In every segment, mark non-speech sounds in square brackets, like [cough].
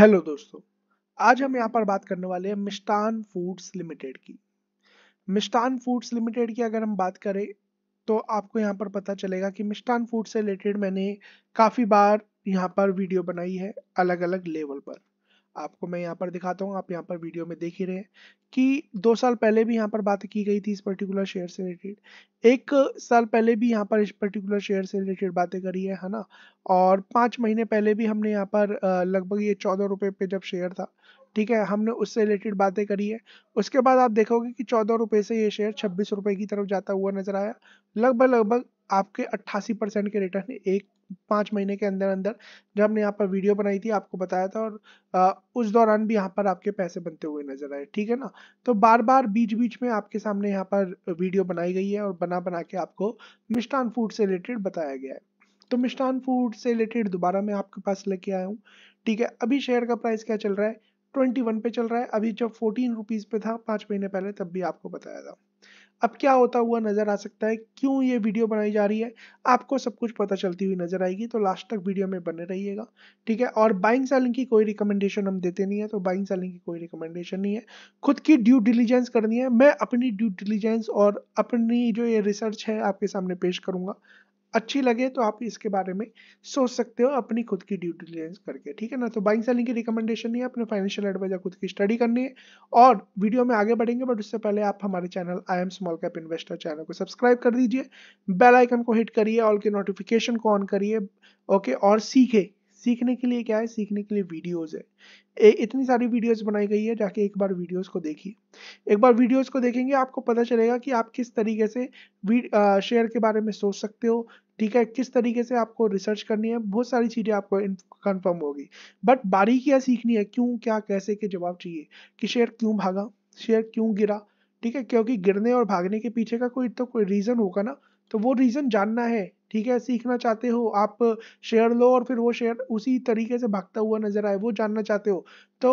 hello दोस्तों आज हम यहाँ पर बात करने वाले हैं मिष्टान फूड्स लिमिटेड की मिष्टान फूड्स लिमिटेड की अगर हम बात करें तो आपको यहाँ पर पता चलेगा कि मिष्टान फूड से रिलेटेड मैंने काफ़ी बार यहाँ पर वीडियो बनाई है अलग अलग लेवल पर आपको मैं यहाँ पर दिखाता हूँ आप यहाँ पर वीडियो में देख ही रहे हैं कि दो साल पहले भी यहाँ पर बात की गई थी इस पर्टिकुलर शेयर से रिलेटेड एक साल पहले भी यहाँ पर इस पर्टिकुलर शेयर से रिलेटेड बातें करी है है ना और पाँच महीने पहले भी हमने यहाँ पर लगभग ये चौदह रुपये पे जब शेयर था ठीक है हमने उससे रिलेटेड बातें करी है उसके बाद आप देखोगे कि चौदह रुपये से ये शेयर छब्बीस रुपये की तरफ जाता हुआ नजर आया लगभग लगभग आपके अट्ठासी परसेंट के रिटर्न एक पाँच महीने के अंदर अंदर जब हमने यहाँ पर वीडियो बनाई थी आपको बताया था और आ, उस दौरान भी यहाँ पर आपके पैसे बनते हुए नजर आए ठीक है ना तो बार बार बीच बीच में आपके सामने यहाँ पर वीडियो बनाई गई है और बना बना के आपको मिष्टान फूड से रिलेटेड बताया गया है तो मिष्टान फूड से रिलेटेड दोबारा मैं आपके पास लेके आया हूँ ठीक है अभी शेयर का प्राइस क्या चल रहा है ट्वेंटी वन पे चल रहा है अभी जब फोर्टीन रुपीज़ पे था पांच महीने पहले तब भी आपको बताया था अब क्या होता हुआ नज़र आ सकता है क्यों ये वीडियो बनाई जा रही है आपको सब कुछ पता चलती हुई नज़र आएगी तो लास्ट तक वीडियो में बने रहिएगा ठीक है और बाइंग सेलिंग की कोई रिकमेंडेशन हम देते नहीं है तो बाइंग सेलिंग की कोई रिकमेंडेशन नहीं है खुद की ड्यू डिलीजेंस करनी है मैं अपनी ड्यू डिलीजेंस और अपनी जो ये रिसर्च है आपके सामने पेश करूंगा अच्छी लगे तो आप इसके बारे में सोच सकते हो अपनी खुद की ड्यू डिलीजेंस करके ठीक है ना तो बाइंग सेलिंग की रिकमेंडेशन नहीं है अपने फाइनेंशियल एडवाइजर खुद की स्टडी करनी है और वीडियो में आगे बढ़ेंगे बट उससे पहले आप हमारे channel I am small cap investor channel को सब्सक्राइब कर दीजिए बेल आइकन को हिट करिए ऑल के नोटिफिकेशन को ऑन करिए ओके और सीखे सीखने के लिए क्या है सीखने के लिए वीडियोज है ए, इतनी सारी वीडियोज़ बनाई गई है जाके एक बार वीडियोज को देखिए एक बार वीडियोज को देखेंगे आपको पता चलेगा कि आप किस तरीके से शेयर के बारे में सोच सकते हो ठीक है किस तरीके से आपको रिसर्च करनी है बहुत सारी चीज़ें आपको कंफर्म होगी बट बारीकियाँ सीखनी है क्यों क्या कैसे के जवाब चाहिए कि शेयर क्यों भागा शेयर क्यों गिरा ठीक है क्योंकि गिरने और भागने के पीछे का कोई तो कोई रीज़न होगा ना तो वो रीज़न जानना है ठीक है सीखना चाहते हो आप शेयर लो और फिर वो शेयर उसी तरीके से भागता हुआ नजर आए वो जानना चाहते हो तो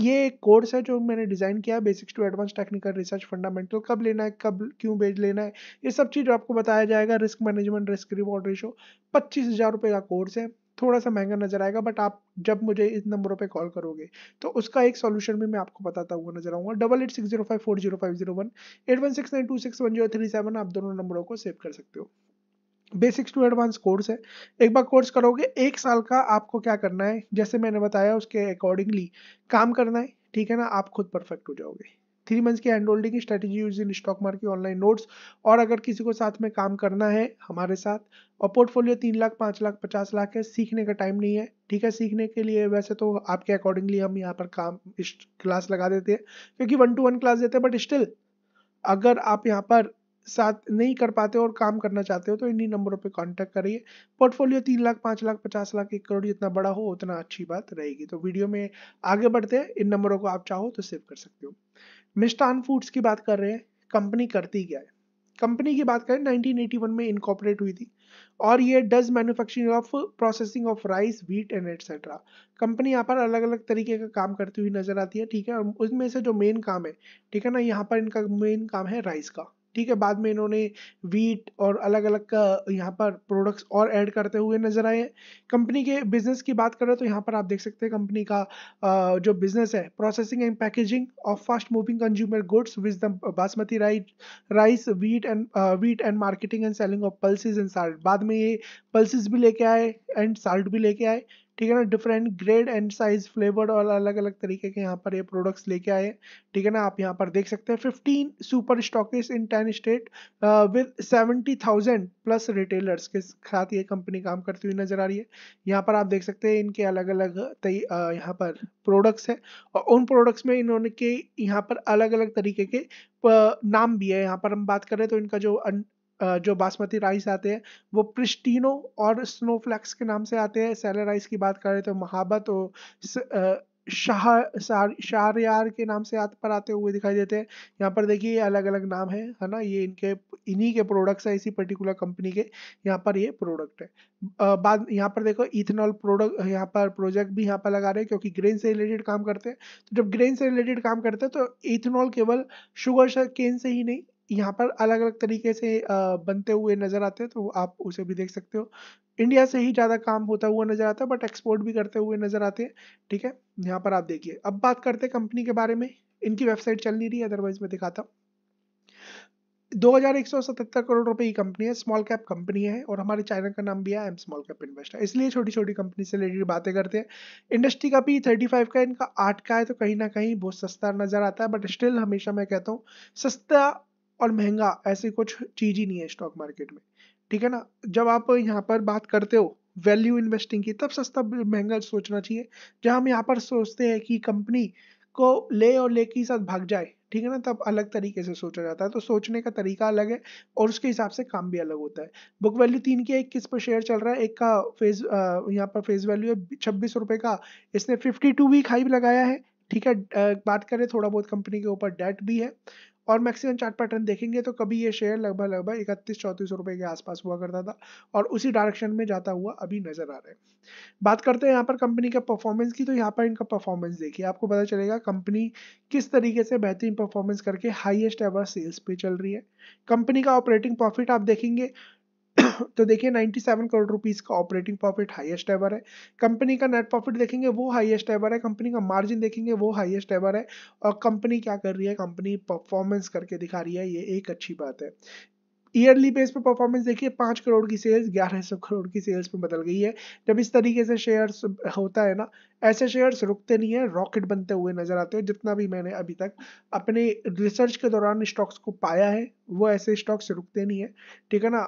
ये एक कोर्स है जो मैंने डिज़ाइन किया है basics to advance technical research fundamental कब लेना है कब क्यों बेच लेना है ये सब चीज़ आपको बताया जाएगा risk management risk reward ratio पच्चीस हज़ार रुपये का कोर्स है थोड़ा सा महंगा नज़र आएगा बट आप जब मुझे इस नंबरों पे कॉल करोगे तो उसका एक सॉल्यूशन भी मैं आपको बताता हुआ नजर आऊँगा double eight six zero five four zero five zero one eight one six nine two six one zero three seven आप दोनों नंबरों को सेव कर सकते हो बेसिक्स टू एडवांस कोर्स है एक बार कोर्स करोगे एक साल का आपको क्या करना है जैसे मैंने बताया उसके अकॉर्डिंगली काम करना है ठीक है ना आप खुद परफेक्ट हो जाओगे थ्री मंथ्स की hand holding strategy use in stock market online notes और अगर किसी को साथ में काम करना है हमारे साथ और पोर्टफोलियो तीन लाख पाँच लाख पचास लाख है सीखने का टाइम नहीं है ठीक है सीखने के लिए वैसे तो आपके अकॉर्डिंगली हम यहाँ पर काम क्लास लगा देते हैं क्योंकि वन टू वन क्लास देते हैं बट स्टिल अगर आप यहाँ पर साथ नहीं कर पाते और काम करना चाहते हो तो इन्हीं नंबरों पे कांटेक्ट करिए पोर्टफोलियो तीन लाख पाँच लाख पचास लाख एक करोड़ जितना बड़ा हो उतना अच्छी बात रहेगी तो वीडियो में आगे बढ़ते हैं इन नंबरों को आप चाहो तो सेव कर सकते हो मिष्टान फूड्स की बात कर रहे हैं कंपनी करती क्या है कंपनी की बात करें नाइनटीन में इनकॉपरेट हुई थी और ये does manufacturing of processing of rice wheat and etcetera company यहाँ पर अलग अलग तरीके का काम करती हुई नजर आती है ठीक है उसमें से जो मेन काम है ठीक है ना यहाँ पर इनका मेन काम है राइस का ठीक है बाद में इन्होंने वीट और अलग अलग का यहाँ पर प्रोडक्ट्स और ऐड करते हुए नजर आए कंपनी के बिजनेस की बात करें तो यहाँ पर आप देख सकते हैं कंपनी का जो बिजनेस है processing and packaging of fast moving consumer goods viz the basmati rice wheat and wheat and marketing and selling of pulses and salt बाद में ये पल्सिस भी लेके आए एंड साल्ट भी लेके आए ठीक है ना different grade and size flavoured और अलग अलग तरीके के यहाँ पर ये प्रोडक्ट्स लेके आए ठीक है ना आप यहाँ पर देख सकते हैं fifteen super stockists in ten state with seventy thousand plus retailers के साथ ये कंपनी काम करती हुई नजर आ रही है यहाँ पर आप देख सकते हैं इनके अलग अलग uh, यहाँ पर प्रोडक्ट्स हैं और उन प्रोडक्ट्स में इन्होंने के यहाँ पर अलग अलग तरीके के uh, नाम भी है यहाँ पर हम बात करें तो इनका जो जो बासमती राइस आते हैं वो प्रिस्टिनो और स्नोफ्लैक्स के नाम से आते हैं सैलर राइस की बात करें तो महाबत और शाह शाहरयार के नाम से पर आते हुए दिखाई देते हैं यहाँ पर देखिए अलग अलग नाम है है ना ये इनके इन्हीं के प्रोडक्ट्स हैं इसी पर्टिकुलर कंपनी के यहाँ पर ये प्रोडक्ट है बाद यहाँ पर देखो इथेनॉल प्रोडक्ट यहाँ पर प्रोजेक्ट भी यहाँ पर लगा रहे हैं क्योंकि ग्रेन से रिलेटेड काम करते हैं तो जब ग्रेन से रिलेटेड काम करते हैं तो इथेनॉल केवल शुगर केन से ही नहीं यहाँ पर अलग अलग तरीके से बनते हुए नज़र आते हैं तो आप उसे भी देख सकते हो इंडिया से ही ज़्यादा काम होता हुआ नज़र आता है बट एक्सपोर्ट भी करते हुए नज़र आते हैं ठीक है यहाँ पर आप देखिए अब बात करते हैं कंपनी के बारे में इनकी वेबसाइट चल नहीं रही है अदरवाइज मैं दिखाता हूँ 2177 करोड़ रुपए की कंपनी है स्मॉल कैप कंपनी है और हमारे चाइना का नाम भी है एम स्मॉल कैप इन्वेस्टर इसलिए छोटी छोटी कंपनी से रिलेटेड बातें करते हैं इंडस्ट्री का भी 35 का इनका 8 का है तो कहीं ना कहीं बहुत सस्ता नज़र आता है बट स्टिल हमेशा मैं कहता हूँ सस्ता और महंगा ऐसी कुछ चीज ही नहीं है स्टॉक मार्केट में ठीक है ना जब आप यहाँ पर बात करते हो वैल्यू इन्वेस्टिंग की तब सस्ता महंगा सोचना चाहिए जब हम यहाँ पर सोचते हैं कि कंपनी को ले और ले के साथ भाग जाए ठीक है ना तब अलग तरीके से सोचा जाता है तो सोचने का तरीका अलग है और उसके हिसाब से काम भी अलग होता है बुक वैल्यू तीन की एक किस पर शेयर चल रहा है एक का फेस यहाँ पर फेस वैल्यू है छब्बीस रुपये का इसने फिफ्टी टू वीक हाई लगाया है ठीक है बात करें थोड़ा बहुत कंपनी के ऊपर डेट भी है और मैक्सिमम चार्ट पैटर्न देखेंगे तो कभी ये शेयर लगभग लगभग इकतीस चौंतीस रुपये के आसपास हुआ करता था और उसी डायरेक्शन में जाता हुआ अभी नजर आ रहा है बात करते हैं यहाँ पर कंपनी का परफॉर्मेंस की तो यहाँ पर इनका परफॉर्मेंस देखिए आपको पता चलेगा कंपनी किस तरीके से बेहतरीन परफॉर्मेंस करके हाइएस्ट एवर सेल्स पे चल रही है कंपनी का ऑपरेटिंग प्रॉफिट आप देखेंगे [coughs] तो देखिए 97 करोड़ रुपीस का ऑपरेटिंग प्रॉफिट हाईएस्ट एवर है कंपनी का नेट प्रॉफिट देखेंगे वो हाईएस्ट एवर है कंपनी का मार्जिन देखेंगे वो हाईएस्ट एवर है और कंपनी क्या कर रही है कंपनी परफॉर्मेंस करके दिखा रही है ये एक अच्छी बात है ईयरली बेस पे परफॉर्मेंस देखिए पाँच करोड़ की सेल्स ग्यारह सौ करोड़ की सेल्स पे बदल गई है जब इस तरीके से शेयर्स होता है ना ऐसे शेयर्स रुकते नहीं है रॉकेट बनते हुए नजर आते हैं जितना भी मैंने अभी तक अपने रिसर्च के दौरान स्टॉक्स को पाया है वो ऐसे स्टॉक्स रुकते नहीं है ठीक है ना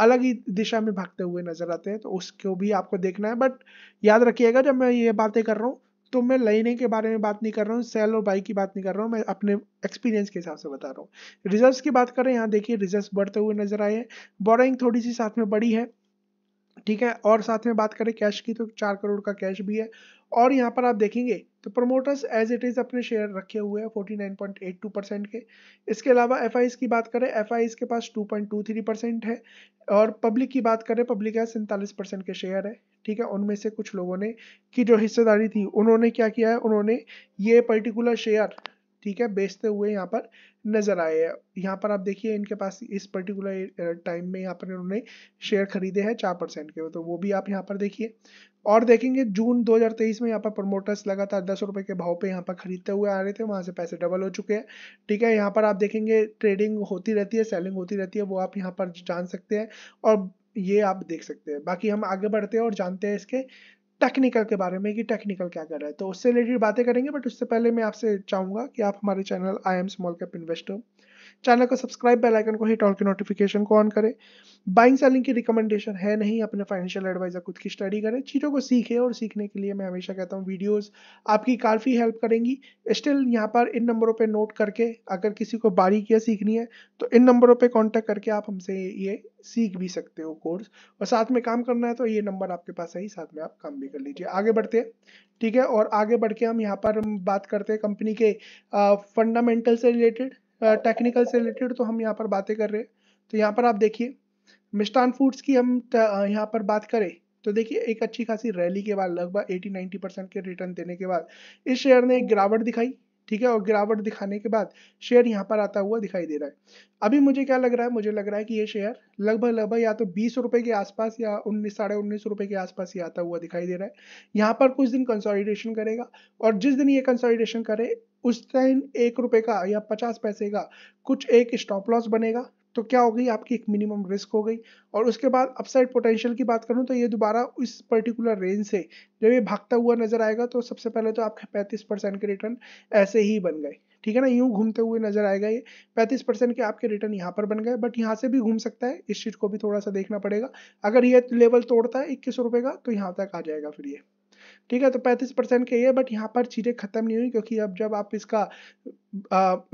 अलग ही दिशा में भागते हुए नजर आते हैं तो उसको भी आपको देखना है बट याद रखिएगा जब मैं ये बातें कर रहा हूँ तो मैं लाइने के बारे में बात नहीं कर रहा हूँ सेल और बाई की बात नहीं कर रहा हूँ मैं अपने एक्सपीरियंस के हिसाब से बता रहा हूँ रिजर्व की बात करें यहाँ देखिए रिजर्व बढ़ते हुए नजर आए हैं बोरिंग थोड़ी सी साथ में बड़ी है ठीक है और साथ में बात करें कैश की तो चार करोड़ का कैश भी है और यहाँ पर आप देखेंगे तो प्रमोटर्स एज इट इज़ अपने शेयर रखे हुए हैं 49.82 परसेंट के इसके अलावा एफ की बात करें एफ के पास 2.23 परसेंट है और पब्लिक की बात करें पब्लिक है सैंतालीस परसेंट के शेयर है ठीक है उनमें से कुछ लोगों ने की जो हिस्सेदारी थी उन्होंने क्या किया है उन्होंने ये पर्टिकुलर शेयर ठीक है बेचते हुए यहाँ पर नजर आए हैं यहाँ पर आप देखिए इनके पास इस पर्टिकुलर टाइम में यहाँ पर इन्होंने शेयर खरीदे हैं चार परसेंट के तो वो भी आप यहाँ पर देखिए और देखेंगे जून 2023 में यहाँ पर प्रमोटर्स लगातार दस रुपए के भाव पे यहाँ पर खरीदते हुए आ रहे थे वहाँ से पैसे डबल हो चुके हैं ठीक है यहाँ पर आप देखेंगे ट्रेडिंग होती रहती है सेलिंग होती रहती है वो आप यहाँ पर जान सकते हैं और ये आप देख सकते हैं बाकी हम आगे बढ़ते हैं और जानते हैं इसके टेक्निकल के बारे में कि टेक्निकल क्या कर रहा है तो उससे रिलेटेड बातें करेंगे बट उससे पहले मैं आपसे चाहूँगा कि आप हमारे channel I am small cap investor channel को सब्सक्राइब बेल आइकन को हिट ऑल की नोटिफिकेशन को ऑन करें बाइंग सेलिंग की रिकमेंडेशन है नहीं अपने फाइनेंशियल एडवाइजर खुद की स्टडी करें चीज़ों को सीखें और सीखने के लिए मैं हमेशा कहता हूँ वीडियोस आपकी काफ़ी हेल्प करेंगी स्टिल यहाँ पर इन नंबरों पर नोट करके अगर किसी को बारीकियाँ सीखनी है तो इन नंबरों पर कॉन्टैक्ट करके आप हमसे ये सीख भी सकते हो कोर्स और साथ में काम करना है तो ये नंबर आपके पास है ही साथ में आप काम भी कर लीजिए आगे बढ़ते हैं ठीक है और आगे बढ़ के हम यहाँ पर बात करते हैं कंपनी के फंडामेंटल से रिलेटेड टेक्निकल से रिलेटेड तो हम यहाँ पर बातें कर रहे हैं तो यहाँ पर आप देखिए मिष्टान फूड्स की हम यहाँ पर बात करें तो देखिए एक अच्छी खासी रैली के बाद लगभग 80-90 परसेंट के रिटर्न देने के बाद इस शेयर ने एक गिरावट दिखाई ठीक है और गिरावट दिखाने के बाद शेयर यहाँ पर आता हुआ दिखाई दे रहा है अभी मुझे क्या लग रहा है मुझे लग रहा है कि ये शेयर लगभग लगभग या तो बीस रुपए के आसपास या उन्नीस साढ़े उन्नीस रुपए के आसपास ही आता हुआ दिखाई दे रहा है यहाँ पर कुछ दिन कंसोलिडेशन करेगा और जिस दिन ये कंसोलिडेशन करे उस टाइम एक रुपए का या पचास पैसे का कुछ एक स्टॉप लॉस बनेगा तो क्या हो गई आपकी एक मिनिमम रिस्क हो गई और उसके बाद अपसाइड पोटेंशियल की बात करूँ तो ये दोबारा इस पर्टिकुलर रेंज से जब ये भागता हुआ नजर आएगा तो सबसे पहले तो आपके पैंतीस परसेंट के रिटर्न ऐसे ही बन गए ठीक है ना यूं घूमते हुए नजर आएगा ये पैंतीस परसेंट के आपके रिटर्न यहाँ पर बन गए बट यहाँ से भी घूम सकता है इस चीज को भी थोड़ा सा देखना पड़ेगा अगर ये लेवल तोड़ता है इक्कीस रुपये का तो यहाँ तक आ जाएगा फिर ये ठीक है तो पैंतीस परसेंट के ये बट यहाँ पर चीज़ें खत्म नहीं हुई क्योंकि अब जब आप इसका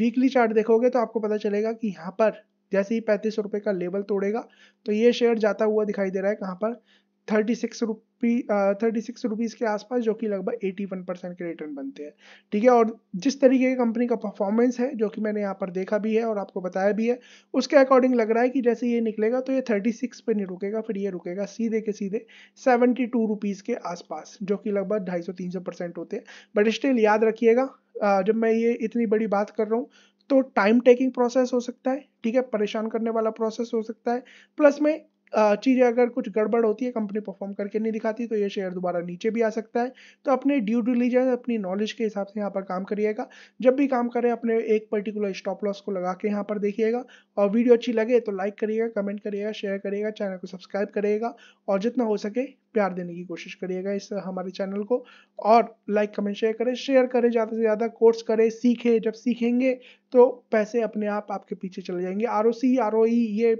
वीकली चार्ट देखोगे तो आपको पता चलेगा कि यहाँ पर जैसे ही पैंतीस रुपए का लेवल तोड़ेगा तो ये शेयर जाता हुआ दिखाई दे रहा है कहाँ पर thirty six rupee thirty six rupees के आसपास जो कि लगभग एटी वन परसेंट के रिटर्न बनते हैं ठीक है और जिस तरीके की कंपनी का परफॉर्मेंस है जो कि मैंने यहाँ पर देखा भी है और आपको बताया भी है उसके अकॉर्डिंग लग रहा है कि जैसे ये निकलेगा तो ये थर्टी सिक्स पर नहीं रुकेगा फिर ये रुकेगा सीधे के सीधे सेवेंटी टू रुपीज़ के आसपास जो कि लगभग ढाई सौ तीन सौ परसेंट होते हैं बट स्टिल याद रखिएगा जब मैं ये इतनी बड़ी बात कर रहा हूँ तो टाइम टेकिंग प्रोसेस हो सकता है ठीक है परेशान करने वाला प्रोसेस हो सकता है प्लस में चीज़ें अगर कुछ गड़बड़ होती है कंपनी परफॉर्म करके नहीं दिखाती तो ये शेयर दोबारा नीचे भी आ सकता है तो अपने ड्यू डिलीजेंस अपनी नॉलेज के हिसाब से यहाँ पर काम करिएगा जब भी काम करें अपने एक पर्टिकुलर स्टॉप लॉस को लगा के यहाँ पर देखिएगा और वीडियो अच्छी लगे तो लाइक करिएगा कमेंट करिएगा शेयर करिएगा चैनल को सब्सक्राइब करिएगा और जितना हो सके प्यार देने की कोशिश करिएगा इस हमारे चैनल को और लाइक कमेंट शेयर करें शेयर करें ज़्यादा से ज़्यादा कोर्स करें सीखें जब सीखेंगे तो पैसे अपने आप आपके पीछे चले जाएंगे R O C R O ई ये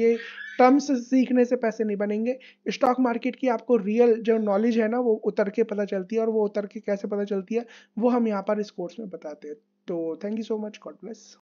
ये टर्म्स सीखने से पैसे नहीं बनेंगे स्टॉक मार्केट की आपको रियल जो नॉलेज है ना वो उतर के पता चलती है और वो उतर के कैसे पता चलती है वो हम यहाँ पर इस कोर्स में बताते हैं तो thank you so much God bless